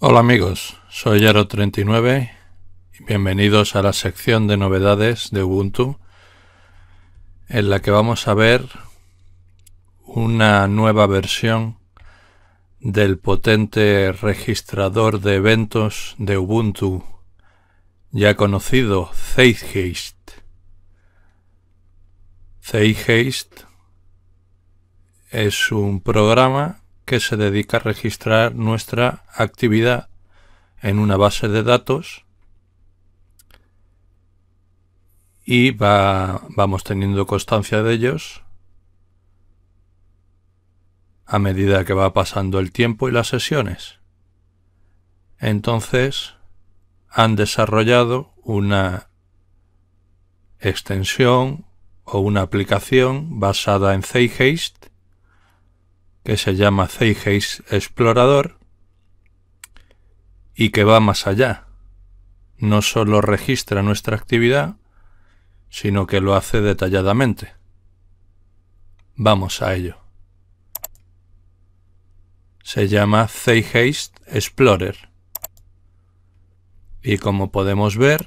Hola amigos, soy Yaro39 Bienvenidos a la sección de novedades de Ubuntu, en la que vamos a ver una nueva versión del potente registrador de eventos de Ubuntu, ya conocido Zeitgeist. Zeitgeist es un programa que se dedica a registrar nuestra actividad en una base de datos y va, vamos teniendo constancia de ellos a medida que va pasando el tiempo y las sesiones. Entonces han desarrollado una extensión o una aplicación basada en Zeigeist que se llama Zeigeist Explorador y que va más allá. No solo registra nuestra actividad, sino que lo hace detalladamente. Vamos a ello. Se llama Zeihaste Explorer. Y como podemos ver,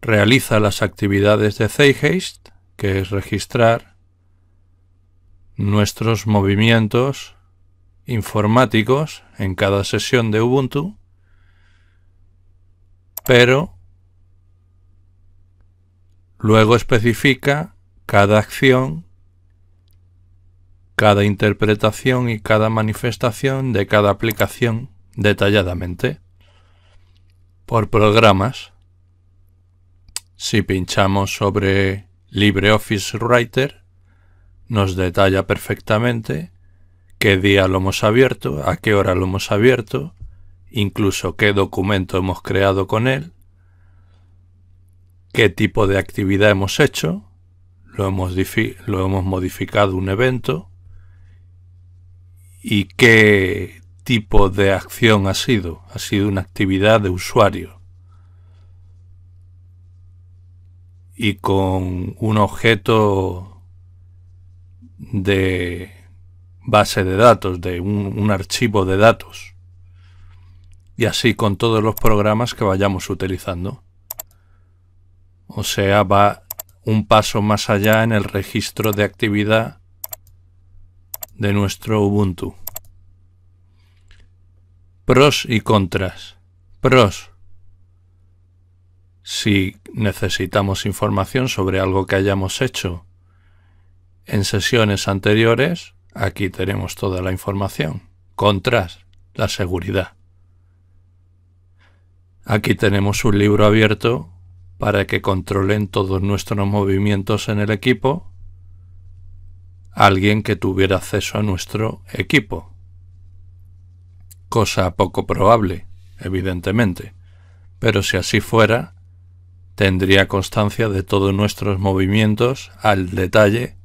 realiza las actividades de Zeihaste, que es registrar nuestros movimientos informáticos en cada sesión de Ubuntu, pero Luego especifica cada acción, cada interpretación y cada manifestación de cada aplicación detalladamente por programas. Si pinchamos sobre LibreOffice Writer, nos detalla perfectamente qué día lo hemos abierto, a qué hora lo hemos abierto, incluso qué documento hemos creado con él, qué tipo de actividad hemos hecho, lo hemos, modificado un evento y qué tipo de acción ha sido. Ha sido una actividad de usuario. Y con un objeto de base de datos, de un archivo de datos. Y así con todos los programas que vayamos utilizando. O sea, va un paso más allá en el registro de actividad de nuestro Ubuntu. Pros y contras. Pros. Si necesitamos información sobre algo que hayamos hecho en sesiones anteriores, aquí tenemos toda la información. Contras. La seguridad. Aquí tenemos un libro abierto para que controlen todos nuestros movimientos en el equipo, alguien que tuviera acceso a nuestro equipo. Cosa poco probable, evidentemente, pero si así fuera, tendría constancia de todos nuestros movimientos al detalle,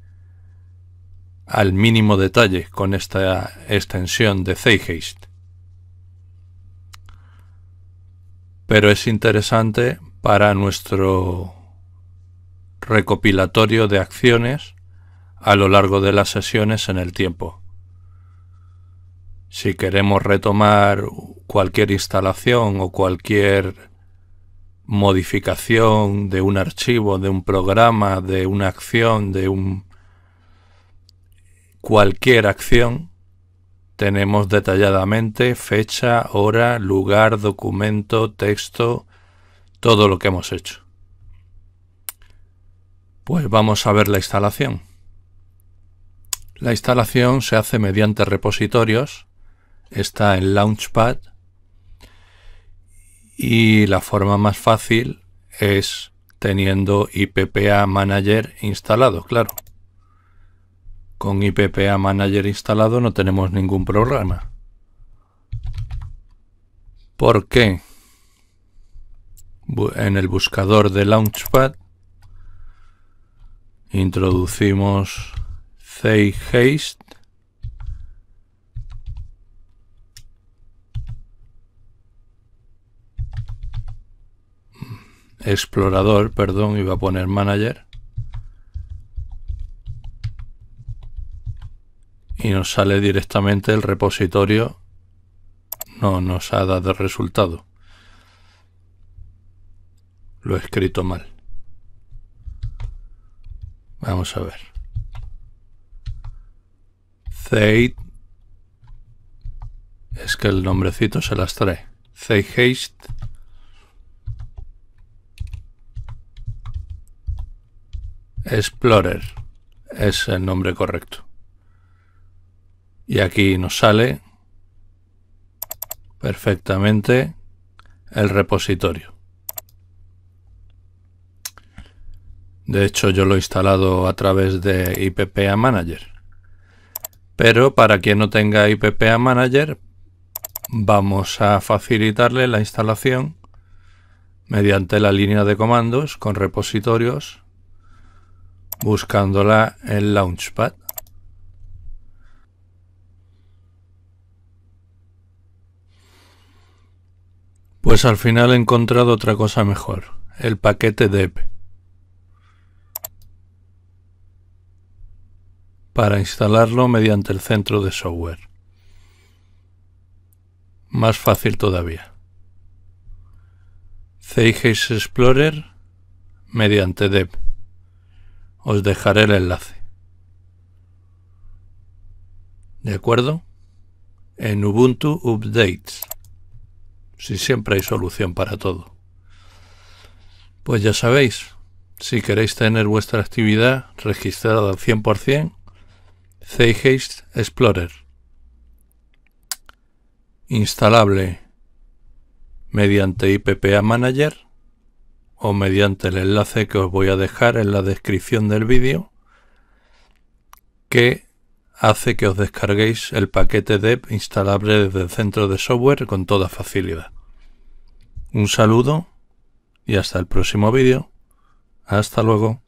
al mínimo detalle con esta extensión de Zeigeist. Pero es interesante para nuestro recopilatorio de acciones a lo largo de las sesiones en el tiempo. Si queremos retomar cualquier instalación o cualquier modificación de un archivo, de un programa, de una acción, de un cualquier acción, tenemos detalladamente fecha, hora, lugar, documento, texto, todo lo que hemos hecho. Pues vamos a ver la instalación. La instalación se hace mediante repositorios, está en Launchpad y la forma más fácil es teniendo IPPA Manager instalado, claro. Con IPPA Manager instalado no tenemos ningún programa. ¿Por qué? en el buscador de Launchpad introducimos Say Haste explorador, perdón, iba a poner manager y nos sale directamente el repositorio no nos ha dado resultado lo he escrito mal. Vamos a ver. Zeit es que el nombrecito se las trae. Haste Explorer es el nombre correcto. Y aquí nos sale perfectamente el repositorio. De hecho, yo lo he instalado a través de IPPA Manager. Pero para quien no tenga IPPA Manager, vamos a facilitarle la instalación mediante la línea de comandos con repositorios, buscándola en Launchpad. Pues al final he encontrado otra cosa mejor, el paquete deb. E para instalarlo mediante el centro de software. Más fácil todavía. CIGS Explorer mediante dev. Os dejaré el enlace. ¿De acuerdo? En Ubuntu Updates. Si siempre hay solución para todo. Pues ya sabéis, si queréis tener vuestra actividad registrada al 100%, Zeitgeist Explorer. Instalable mediante IPPA Manager o mediante el enlace que os voy a dejar en la descripción del vídeo que hace que os descarguéis el paquete DEP instalable desde el centro de software con toda facilidad. Un saludo y hasta el próximo vídeo. Hasta luego.